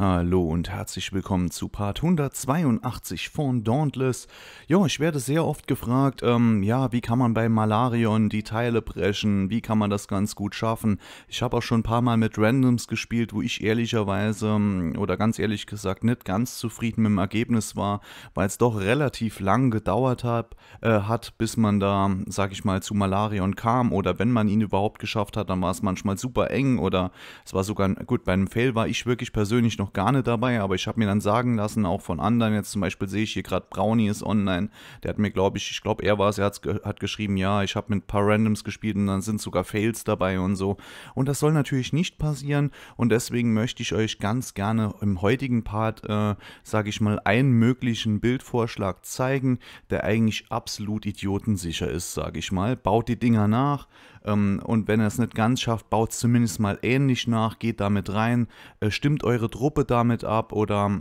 Hallo und herzlich willkommen zu Part 182 von Dauntless. Jo, ich werde sehr oft gefragt, ähm, ja, wie kann man bei Malarion die Teile brechen, wie kann man das ganz gut schaffen. Ich habe auch schon ein paar Mal mit Randoms gespielt, wo ich ehrlicherweise ähm, oder ganz ehrlich gesagt nicht ganz zufrieden mit dem Ergebnis war, weil es doch relativ lang gedauert hat, äh, hat, bis man da, sag ich mal, zu Malarion kam oder wenn man ihn überhaupt geschafft hat, dann war es manchmal super eng oder es war sogar, gut, bei einem Fail war ich wirklich persönlich noch noch gar nicht dabei, aber ich habe mir dann sagen lassen, auch von anderen, jetzt zum Beispiel sehe ich hier gerade Brownie ist online, der hat mir, glaube ich, ich glaube, er war es, er ge hat geschrieben, ja, ich habe mit ein paar Randoms gespielt und dann sind sogar Fails dabei und so. Und das soll natürlich nicht passieren und deswegen möchte ich euch ganz gerne im heutigen Part, äh, sage ich mal, einen möglichen Bildvorschlag zeigen, der eigentlich absolut idiotensicher ist, sage ich mal. Baut die Dinger nach, ähm, und wenn ihr es nicht ganz schafft, baut es zumindest mal ähnlich nach, geht damit rein, äh, stimmt eure Truppe damit ab oder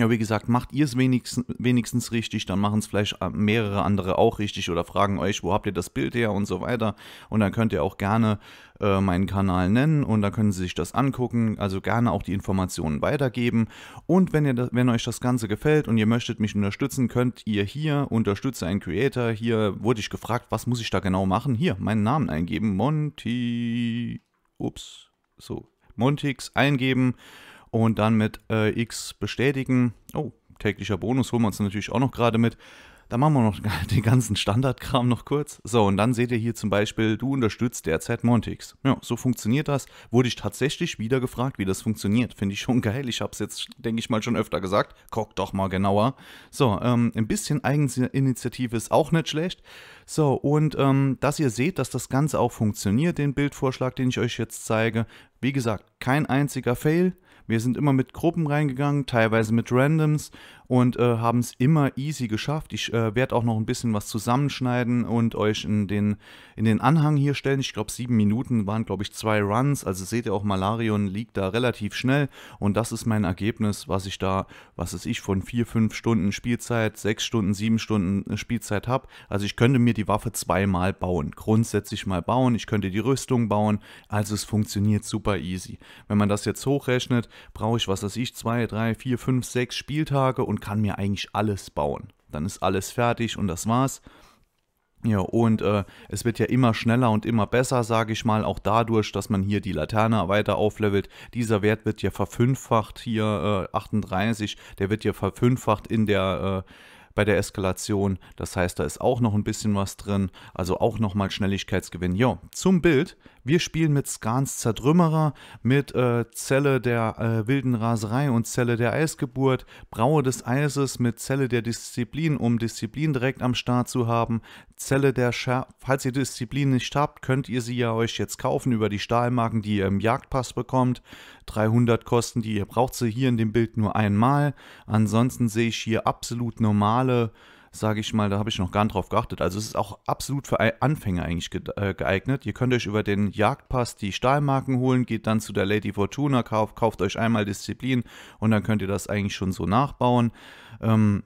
ja, wie gesagt, macht ihr es wenigstens, wenigstens richtig, dann machen es vielleicht äh, mehrere andere auch richtig oder fragen euch, wo habt ihr das Bild her und so weiter. Und dann könnt ihr auch gerne äh, meinen Kanal nennen und dann können sie sich das angucken. Also gerne auch die Informationen weitergeben. Und wenn, ihr wenn euch das Ganze gefällt und ihr möchtet mich unterstützen, könnt ihr hier unterstütze einen Creator. Hier wurde ich gefragt, was muss ich da genau machen? Hier, meinen Namen eingeben. Monty. Ups. So. Montix eingeben und dann mit äh, X bestätigen. Oh, täglicher Bonus holen wir uns natürlich auch noch gerade mit. Da machen wir noch den ganzen Standardkram noch kurz. So, und dann seht ihr hier zum Beispiel, du unterstützt derzeit Montix. Ja, so funktioniert das. Wurde ich tatsächlich wieder gefragt, wie das funktioniert. Finde ich schon geil. Ich habe es jetzt, denke ich mal, schon öfter gesagt. Guck doch mal genauer. So, ähm, ein bisschen Eigeninitiative ist auch nicht schlecht. So, und ähm, dass ihr seht, dass das Ganze auch funktioniert, den Bildvorschlag, den ich euch jetzt zeige. Wie gesagt, kein einziger Fail. Wir sind immer mit Gruppen reingegangen, teilweise mit Randoms und äh, haben es immer easy geschafft. Ich äh, werde auch noch ein bisschen was zusammenschneiden und euch in den, in den Anhang hier stellen. Ich glaube, sieben Minuten waren, glaube ich, zwei Runs. Also seht ihr auch, Malarion liegt da relativ schnell und das ist mein Ergebnis, was ich da, was ist ich, von vier, fünf Stunden Spielzeit, sechs Stunden, sieben Stunden äh, Spielzeit habe. Also ich könnte mir die Waffe zweimal bauen, grundsätzlich mal bauen. Ich könnte die Rüstung bauen. Also es funktioniert super easy. Wenn man das jetzt hochrechnet, brauche ich, was weiß ich, zwei, drei, vier, fünf, sechs Spieltage und und kann mir eigentlich alles bauen. Dann ist alles fertig und das war's. Ja, und äh, es wird ja immer schneller und immer besser, sage ich mal, auch dadurch, dass man hier die Laterne weiter auflevelt. Dieser Wert wird ja verfünffacht hier, äh, 38, der wird ja verfünffacht in der äh, bei der Eskalation. Das heißt, da ist auch noch ein bisschen was drin, also auch nochmal Schnelligkeitsgewinn. Jo, zum Bild. Wir spielen mit Skans Zertrümmerer, mit äh, Zelle der äh, wilden Raserei und Zelle der Eisgeburt, Braue des Eises mit Zelle der Disziplin, um Disziplin direkt am Start zu haben, Zelle der Schärfe. Falls ihr Disziplin nicht habt, könnt ihr sie ja euch jetzt kaufen über die Stahlmarken, die ihr im Jagdpass bekommt. 300 kosten die, ihr braucht sie hier in dem Bild nur einmal. Ansonsten sehe ich hier absolut normale Finale, sage ich mal, da habe ich noch gar nicht drauf geachtet. Also es ist auch absolut für Anfänger eigentlich äh, geeignet. Ihr könnt euch über den Jagdpass die Stahlmarken holen, geht dann zu der Lady Fortuna, kauft, kauft euch einmal Disziplin und dann könnt ihr das eigentlich schon so nachbauen. Ähm,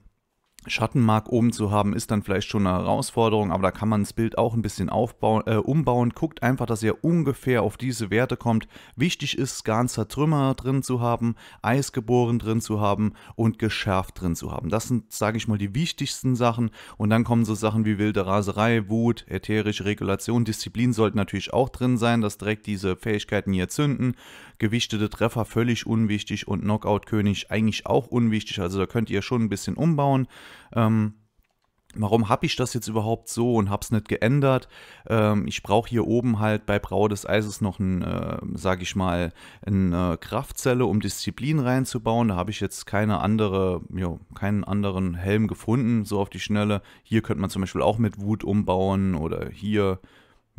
Schattenmark oben zu haben, ist dann vielleicht schon eine Herausforderung, aber da kann man das Bild auch ein bisschen aufbauen, äh, umbauen. Guckt einfach, dass ihr ungefähr auf diese Werte kommt. Wichtig ist, ganzer Trümmer drin zu haben, Eisgeboren drin zu haben und geschärft drin zu haben. Das sind, sage ich mal, die wichtigsten Sachen. Und dann kommen so Sachen wie wilde Raserei, Wut, ätherische Regulation, Disziplin sollten natürlich auch drin sein, dass direkt diese Fähigkeiten hier zünden gewichtete Treffer völlig unwichtig und Knockout-König eigentlich auch unwichtig. Also da könnt ihr schon ein bisschen umbauen. Ähm, Warum habe ich das jetzt überhaupt so und habe es nicht geändert? Ähm, ich brauche hier oben halt bei Brau des Eises noch, ein, äh, sage ich mal, eine äh, Kraftzelle, um Disziplin reinzubauen. Da habe ich jetzt keine andere, jo, keinen anderen Helm gefunden, so auf die Schnelle. Hier könnte man zum Beispiel auch mit Wut umbauen oder hier,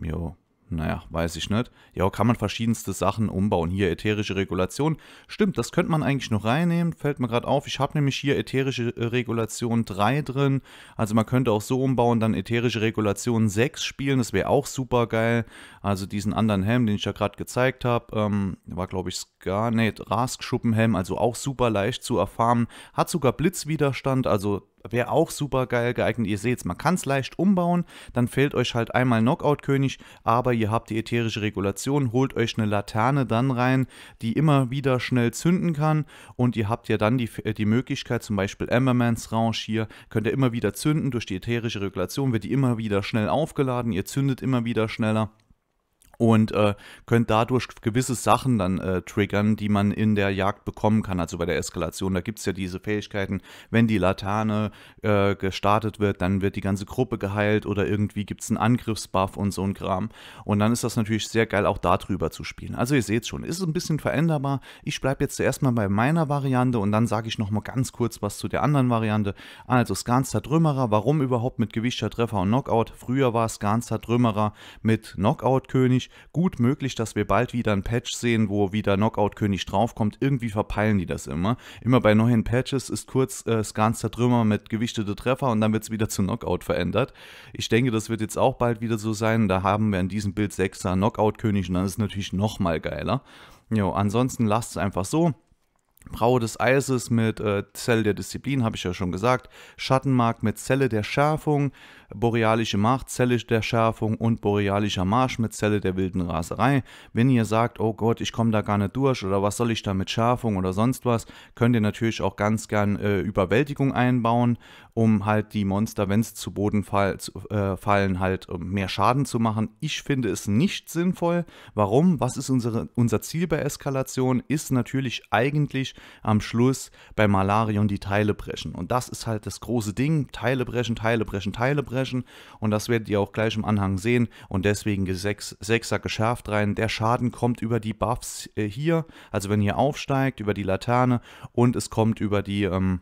ja. Naja, weiß ich nicht. Ja, kann man verschiedenste Sachen umbauen. Hier ätherische Regulation. Stimmt, das könnte man eigentlich noch reinnehmen. Fällt mir gerade auf. Ich habe nämlich hier ätherische äh, Regulation 3 drin. Also man könnte auch so umbauen, dann ätherische Regulation 6 spielen. Das wäre auch super geil. Also diesen anderen Helm, den ich ja gerade gezeigt habe, ähm, war glaube ich Scar, Rask-Schuppenhelm. Also auch super leicht zu erfahren. Hat sogar Blitzwiderstand, also wäre auch super geil geeignet. Ihr seht's, man kann es leicht umbauen, dann fehlt euch halt einmal Knockout König, aber ihr habt die ätherische Regulation, holt euch eine Laterne dann rein, die immer wieder schnell zünden kann und ihr habt ja dann die, äh, die Möglichkeit, zum Beispiel Embermans Range hier, könnt ihr immer wieder zünden, durch die ätherische Regulation wird die immer wieder schnell aufgeladen, ihr zündet immer wieder schneller und äh, könnt dadurch gewisse Sachen dann äh, triggern, die man in der Jagd bekommen kann, also bei der Eskalation. Da gibt es ja diese Fähigkeiten, wenn die Laterne äh, gestartet wird, dann wird die ganze Gruppe geheilt oder irgendwie gibt es einen Angriffsbuff und so ein Kram. Und dann ist das natürlich sehr geil, auch darüber zu spielen. Also ihr seht schon, ist ein bisschen veränderbar. Ich bleibe jetzt zuerst mal bei meiner Variante und dann sage ich nochmal ganz kurz was zu der anderen Variante. Also Skanster Trümmerer, warum überhaupt mit Gewichter, Treffer und Knockout? Früher war Skanster Trümmerer mit Knockout-König natürlich gut möglich, dass wir bald wieder ein Patch sehen, wo wieder Knockout-König draufkommt. Irgendwie verpeilen die das immer. Immer bei neuen Patches ist kurz äh, Skans Trümmer mit gewichtete Treffer und dann wird es wieder zu Knockout verändert. Ich denke, das wird jetzt auch bald wieder so sein. Da haben wir in diesem Bild 6er Knockout-König und dann ist es natürlich nochmal geiler. Jo, ansonsten lasst es einfach so. Braue des Eises mit äh, Zelle der Disziplin, habe ich ja schon gesagt. Schattenmark mit Zelle der Schärfung, Borealische Macht, Zelle der Schärfung und Borealischer Marsch mit Zelle der wilden Raserei. Wenn ihr sagt, oh Gott, ich komme da gar nicht durch oder was soll ich da mit Schärfung oder sonst was, könnt ihr natürlich auch ganz gern äh, Überwältigung einbauen, um halt die Monster, wenn sie zu Boden fall, zu, äh, fallen, halt mehr Schaden zu machen. Ich finde es nicht sinnvoll. Warum? Was ist unsere, unser Ziel bei Eskalation? Ist natürlich eigentlich am Schluss bei Malarion die Teile brechen. Und das ist halt das große Ding. Teile brechen, Teile brechen, Teile brechen. Und das werdet ihr auch gleich im Anhang sehen. Und deswegen 6er geschärft rein. Der Schaden kommt über die Buffs äh, hier, also wenn ihr aufsteigt, über die Laterne. Und es kommt über die... Ähm,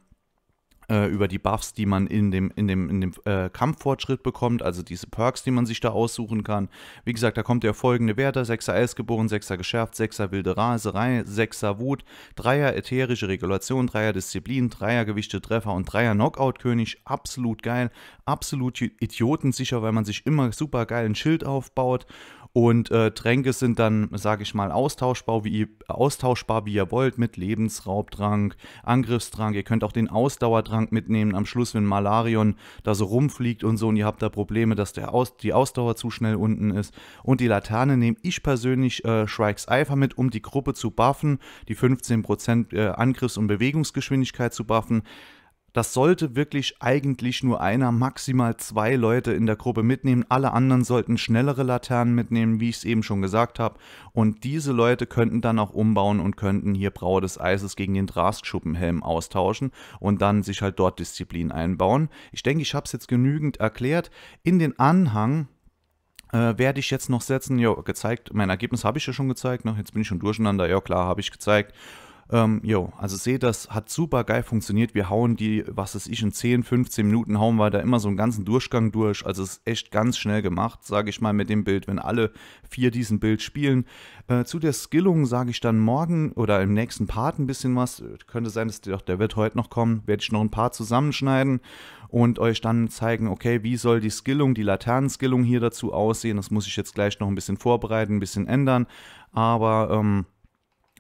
äh, über die Buffs, die man in dem, in dem, in dem äh, Kampffortschritt bekommt, also diese Perks, die man sich da aussuchen kann. Wie gesagt, da kommt der folgende Werte: 6er Eisgeboren, 6er Geschärft, 6er Wilde Raserei, 6er Wut, 3er Ätherische Regulation, 3er Disziplin, 3er Gewichte Treffer und 3er Knockout-König. Absolut geil, absolut idiotensicher, weil man sich immer super geilen Schild aufbaut und äh, Tränke sind dann, sage ich mal, austauschbar wie, ihr, austauschbar, wie ihr wollt, mit Lebensraubtrank, Angriffstrank. Ihr könnt auch den Ausdauertrank mitnehmen am Schluss, wenn Malarion da so rumfliegt und so und ihr habt da Probleme, dass der Aus die Ausdauer zu schnell unten ist. Und die Laterne nehme ich persönlich äh, Shrikes Eifer mit, um die Gruppe zu buffen, die 15% äh, Angriffs- und Bewegungsgeschwindigkeit zu buffen. Das sollte wirklich eigentlich nur einer, maximal zwei Leute in der Gruppe mitnehmen. Alle anderen sollten schnellere Laternen mitnehmen, wie ich es eben schon gesagt habe. Und diese Leute könnten dann auch umbauen und könnten hier Brauer des Eises gegen den Draskschuppenhelm austauschen und dann sich halt dort Disziplin einbauen. Ich denke, ich habe es jetzt genügend erklärt. In den Anhang äh, werde ich jetzt noch setzen. Ja, gezeigt, mein Ergebnis habe ich ja schon gezeigt. Ne? Jetzt bin ich schon durcheinander. Ja, klar, habe ich gezeigt ähm, jo, also seht das, hat super geil funktioniert. Wir hauen die, was es ich, in 10, 15 Minuten hauen wir da immer so einen ganzen Durchgang durch. Also es ist echt ganz schnell gemacht, sage ich mal, mit dem Bild, wenn alle vier diesen Bild spielen. Äh, zu der Skillung sage ich dann morgen oder im nächsten Part ein bisschen was. Könnte sein, dass der, der wird heute noch kommen. Werde ich noch ein paar zusammenschneiden und euch dann zeigen, okay, wie soll die Skillung, die Laternenskillung hier dazu aussehen. Das muss ich jetzt gleich noch ein bisschen vorbereiten, ein bisschen ändern. Aber ähm,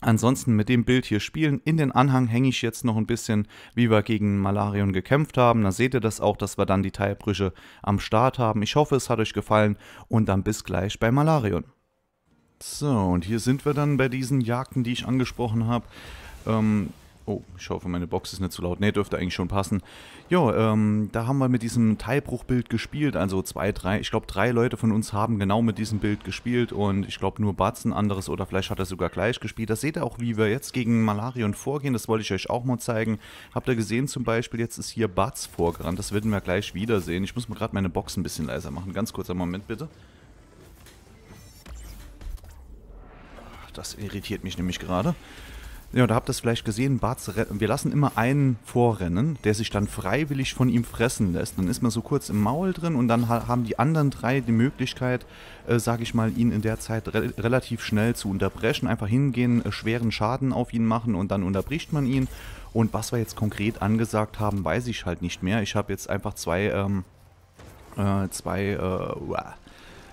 Ansonsten mit dem Bild hier spielen. In den Anhang hänge ich jetzt noch ein bisschen, wie wir gegen Malarion gekämpft haben. Da seht ihr das auch, dass wir dann die Teilbrüche am Start haben. Ich hoffe, es hat euch gefallen und dann bis gleich bei Malarion. So, und hier sind wir dann bei diesen Jagden, die ich angesprochen habe. Ähm, Oh, ich hoffe, meine Box ist nicht zu laut. Ne, dürfte eigentlich schon passen. Jo, ähm, da haben wir mit diesem Teilbruchbild gespielt. Also zwei, drei, ich glaube drei Leute von uns haben genau mit diesem Bild gespielt. Und ich glaube nur Batz ein anderes oder vielleicht hat er sogar gleich gespielt. Das seht ihr auch, wie wir jetzt gegen Malarion vorgehen. Das wollte ich euch auch mal zeigen. Habt ihr gesehen zum Beispiel, jetzt ist hier Batz vorgerannt. Das werden wir gleich wiedersehen. Ich muss mal gerade meine Box ein bisschen leiser machen. Ganz kurzer Moment bitte. Das irritiert mich nämlich gerade. Ja, da habt ihr es vielleicht gesehen, Barts wir lassen immer einen vorrennen, der sich dann freiwillig von ihm fressen lässt. Dann ist man so kurz im Maul drin und dann haben die anderen drei die Möglichkeit, äh, sage ich mal, ihn in der Zeit re relativ schnell zu unterbrechen. Einfach hingehen, äh, schweren Schaden auf ihn machen und dann unterbricht man ihn. Und was wir jetzt konkret angesagt haben, weiß ich halt nicht mehr. Ich habe jetzt einfach zwei, ähm, äh, zwei, äh,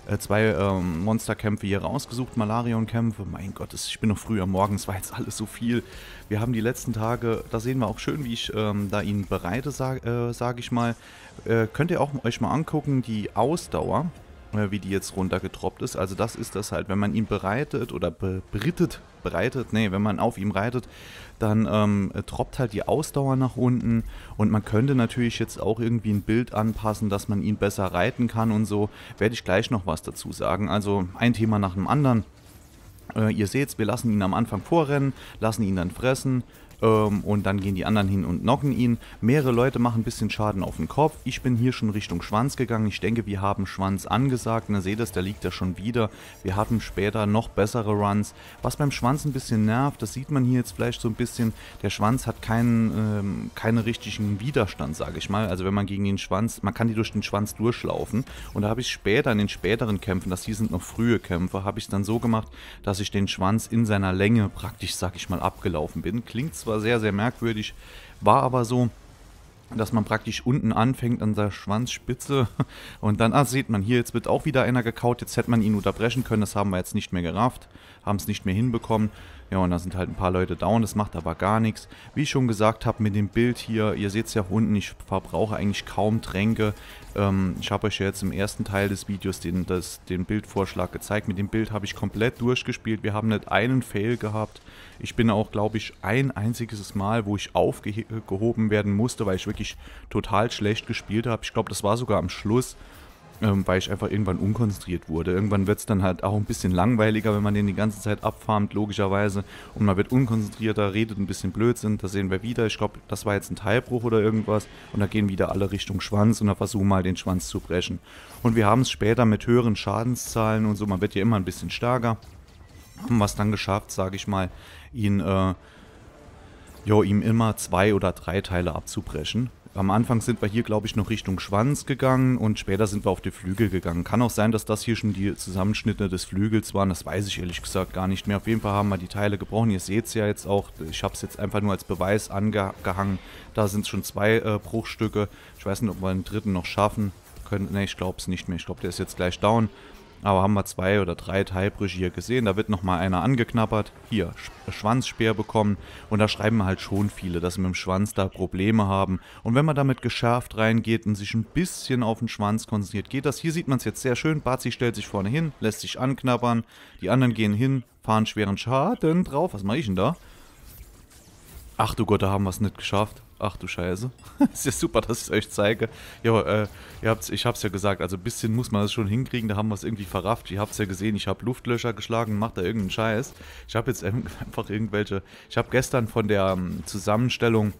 äh, zwei ähm, Monsterkämpfe hier rausgesucht, Malarion-Kämpfe. Mein Gott, ich bin noch früh am Morgen, es war jetzt alles so viel. Wir haben die letzten Tage, da sehen wir auch schön, wie ich ähm, da ihn bereite, sage äh, sag ich mal. Äh, könnt ihr auch euch mal angucken, die Ausdauer äh, wie die jetzt runtergetroppt ist. Also das ist das halt, wenn man ihn bereitet oder be brittet, bereitet, nee, wenn man auf ihm reitet, dann ähm, äh, troppt halt die Ausdauer nach unten und man könnte natürlich jetzt auch irgendwie ein Bild anpassen, dass man ihn besser reiten kann und so, werde ich gleich noch was dazu sagen. Also ein Thema nach dem anderen. Äh, ihr seht's, wir lassen ihn am Anfang vorrennen, lassen ihn dann fressen, ähm, und dann gehen die anderen hin und knocken ihn. Mehrere Leute machen ein bisschen Schaden auf den Kopf. Ich bin hier schon Richtung Schwanz gegangen. Ich denke, wir haben Schwanz angesagt. Na, seht ihr, der liegt da schon wieder. Wir haben später noch bessere Runs. Was beim Schwanz ein bisschen nervt, das sieht man hier jetzt vielleicht so ein bisschen. Der Schwanz hat keinen, ähm, keinen richtigen Widerstand, sage ich mal. Also wenn man gegen den Schwanz, man kann die durch den Schwanz durchlaufen. Und da habe ich später in den späteren Kämpfen, das hier sind noch frühe Kämpfe, habe ich es dann so gemacht, dass ich den Schwanz in seiner Länge praktisch, sage ich mal, abgelaufen bin. Klingt zwar war sehr, sehr merkwürdig. War aber so, dass man praktisch unten anfängt an der Schwanzspitze und dann, ah, sieht man hier, jetzt wird auch wieder einer gekaut, jetzt hätte man ihn unterbrechen können, das haben wir jetzt nicht mehr gerafft, haben es nicht mehr hinbekommen. Ja, und da sind halt ein paar Leute down, das macht aber gar nichts. Wie ich schon gesagt habe, mit dem Bild hier, ihr seht es ja unten, ich verbrauche eigentlich kaum Tränke. Ähm, ich habe euch ja jetzt im ersten Teil des Videos den, das, den Bildvorschlag gezeigt. Mit dem Bild habe ich komplett durchgespielt. Wir haben nicht einen Fail gehabt. Ich bin auch, glaube ich, ein einziges Mal, wo ich aufgehoben werden musste, weil ich wirklich total schlecht gespielt habe. Ich glaube, das war sogar am Schluss ähm, weil ich einfach irgendwann unkonzentriert wurde. Irgendwann wird es dann halt auch ein bisschen langweiliger, wenn man den die ganze Zeit abfarmt, logischerweise. Und man wird unkonzentrierter, redet ein bisschen Blödsinn, das sehen wir wieder. Ich glaube, das war jetzt ein Teilbruch oder irgendwas. Und da gehen wieder alle Richtung Schwanz und da versuchen mal den Schwanz zu brechen. Und wir haben es später mit höheren Schadenszahlen und so, man wird ja immer ein bisschen stärker. Haben wir es dann geschafft, sage ich mal, ihn, äh, jo, ihm immer zwei oder drei Teile abzubrechen. Am Anfang sind wir hier, glaube ich, noch Richtung Schwanz gegangen und später sind wir auf die Flügel gegangen. Kann auch sein, dass das hier schon die Zusammenschnitte des Flügels waren. Das weiß ich ehrlich gesagt gar nicht mehr. Auf jeden Fall haben wir die Teile gebrochen. Ihr seht es ja jetzt auch. Ich habe es jetzt einfach nur als Beweis angehangen. Da sind schon zwei äh, Bruchstücke. Ich weiß nicht, ob wir einen dritten noch schaffen können. Ne, ich glaube es nicht mehr. Ich glaube, der ist jetzt gleich down. Aber haben wir zwei oder drei Teilbrüche hier gesehen. Da wird nochmal einer angeknabbert. Hier, Schwanzspeer bekommen. Und da schreiben halt schon viele, dass sie mit dem Schwanz da Probleme haben. Und wenn man damit geschärft reingeht und sich ein bisschen auf den Schwanz konzentriert, geht das. Hier sieht man es jetzt sehr schön. Bazi stellt sich vorne hin, lässt sich anknabbern. Die anderen gehen hin, fahren schweren Schaden drauf. Was mache ich denn da? Ach du Gott, da haben wir es nicht geschafft. Ach du Scheiße. ist ja super, dass ich es euch zeige. Ja, äh, ihr habt's, ich hab's ja gesagt, also ein bisschen muss man es schon hinkriegen, da haben wir es irgendwie verrafft. Ihr habt's ja gesehen, ich habe Luftlöcher geschlagen, macht da irgendeinen Scheiß. Ich habe jetzt einfach irgendwelche... Ich habe gestern von der ähm, Zusammenstellung...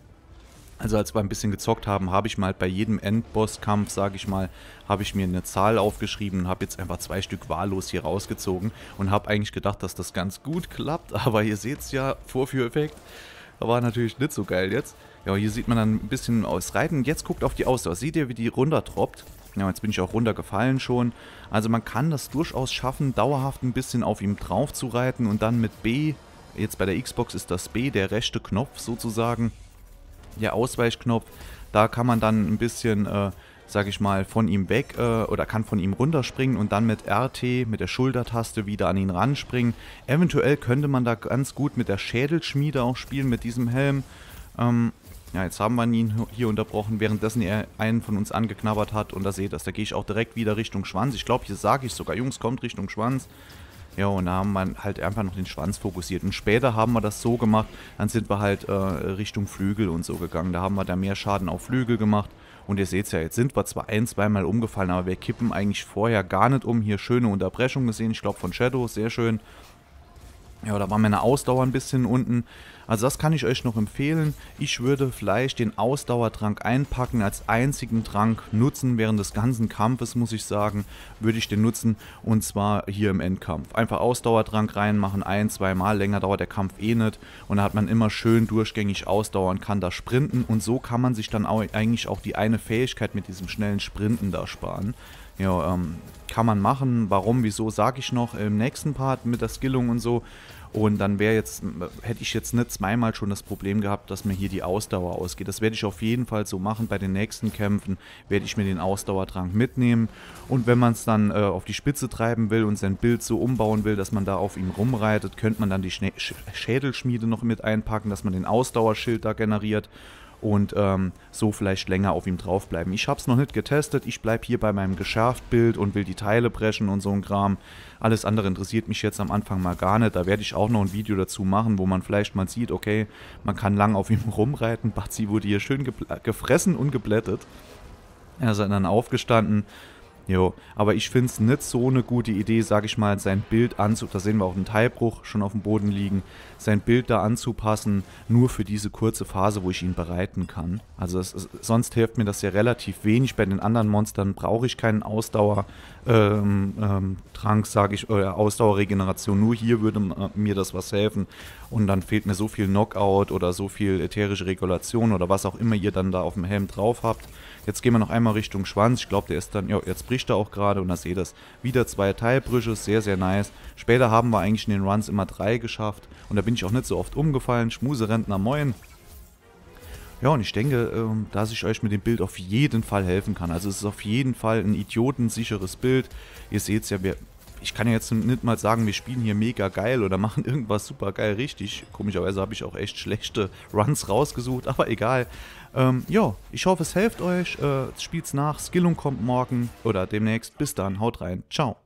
Also als wir ein bisschen gezockt haben, habe ich mal bei jedem Endbosskampf, sage ich mal, habe ich mir eine Zahl aufgeschrieben und habe jetzt einfach zwei Stück wahllos hier rausgezogen und habe eigentlich gedacht, dass das ganz gut klappt, aber ihr seht es ja, Vorführeffekt, war natürlich nicht so geil jetzt. Ja, hier sieht man dann ein bisschen aus Reiten. Jetzt guckt auf die Ausdauer. Seht ihr, wie die runtertroppt? Ja, jetzt bin ich auch runtergefallen schon. Also man kann das durchaus schaffen, dauerhaft ein bisschen auf ihm drauf zu reiten und dann mit B, jetzt bei der Xbox ist das B der rechte Knopf sozusagen, der Ausweichknopf, da kann man dann ein bisschen äh, sage ich mal, von ihm weg äh, oder kann von ihm runterspringen und dann mit RT, mit der Schultertaste wieder an ihn ranspringen. Eventuell könnte man da ganz gut mit der Schädelschmiede auch spielen, mit diesem Helm. Ähm, ja, jetzt haben wir ihn hier unterbrochen, währenddessen er einen von uns angeknabbert hat. Und da seht ihr das, da gehe ich auch direkt wieder Richtung Schwanz. Ich glaube, hier sage ich sogar, Jungs, kommt Richtung Schwanz. Ja, und da haben wir halt einfach noch den Schwanz fokussiert. Und später haben wir das so gemacht, dann sind wir halt äh, Richtung Flügel und so gegangen. Da haben wir da mehr Schaden auf Flügel gemacht. Und ihr seht es ja, jetzt sind wir zwar ein, zweimal umgefallen, aber wir kippen eigentlich vorher gar nicht um. Hier schöne Unterbrechung gesehen, ich glaube von Shadow, sehr schön. Ja, da war meine Ausdauer ein bisschen unten. Also das kann ich euch noch empfehlen. Ich würde vielleicht den Ausdauertrank einpacken, als einzigen Trank nutzen. Während des ganzen Kampfes, muss ich sagen, würde ich den nutzen. Und zwar hier im Endkampf. Einfach Ausdauertrank reinmachen, ein, zwei Mal. Länger dauert der Kampf eh nicht. Und da hat man immer schön durchgängig Ausdauer und kann da sprinten. Und so kann man sich dann auch eigentlich auch die eine Fähigkeit mit diesem schnellen Sprinten da sparen. Ja, ähm, kann man machen. Warum, wieso, sage ich noch im nächsten Part mit der Skillung und so. Und dann wäre jetzt, hätte ich jetzt nicht zweimal schon das Problem gehabt, dass mir hier die Ausdauer ausgeht. Das werde ich auf jeden Fall so machen. Bei den nächsten Kämpfen werde ich mir den Ausdauertrank mitnehmen. Und wenn man es dann äh, auf die Spitze treiben will und sein Bild so umbauen will, dass man da auf ihm rumreitet, könnte man dann die Schnä Sch Schädelschmiede noch mit einpacken, dass man den Ausdauerschild da generiert und ähm, so vielleicht länger auf ihm draufbleiben. Ich habe es noch nicht getestet, ich bleibe hier bei meinem Geschärftbild und will die Teile brechen und so ein Kram. Alles andere interessiert mich jetzt am Anfang mal gar nicht. Da werde ich auch noch ein Video dazu machen, wo man vielleicht mal sieht, okay, man kann lang auf ihm rumreiten. Batzi wurde hier schön gefressen und geblättet. Er ist dann aufgestanden, Jo, aber ich finde es nicht so eine gute Idee, sage ich mal, sein Bild anzupassen. Da sehen wir auch einen Teilbruch schon auf dem Boden liegen. Sein Bild da anzupassen, nur für diese kurze Phase, wo ich ihn bereiten kann. Also es, sonst hilft mir das ja relativ wenig. Bei den anderen Monstern brauche ich keinen Ausdauertrank, ähm, ähm, sage ich, oder Ausdauerregeneration. Nur hier würde äh, mir das was helfen. Und dann fehlt mir so viel Knockout oder so viel ätherische Regulation oder was auch immer ihr dann da auf dem Helm drauf habt. Jetzt gehen wir noch einmal Richtung Schwanz. Ich glaube, der ist dann, ja, jetzt bricht er auch gerade und da seht ihr das. Wieder zwei Teilbrüche, sehr, sehr nice. Später haben wir eigentlich in den Runs immer drei geschafft und da bin ich auch nicht so oft umgefallen. Schmuserentner, moin. Ja, und ich denke, ähm, dass ich euch mit dem Bild auf jeden Fall helfen kann. Also es ist auf jeden Fall ein idiotensicheres Bild. Ihr seht es ja, wir ich kann ja jetzt nicht mal sagen, wir spielen hier mega geil oder machen irgendwas super geil richtig. Komischerweise habe ich auch echt schlechte Runs rausgesucht, aber egal. Ähm, ja, ich hoffe, es hilft euch. Äh, spielt's nach. Skillung kommt morgen oder demnächst. Bis dann, haut rein. Ciao.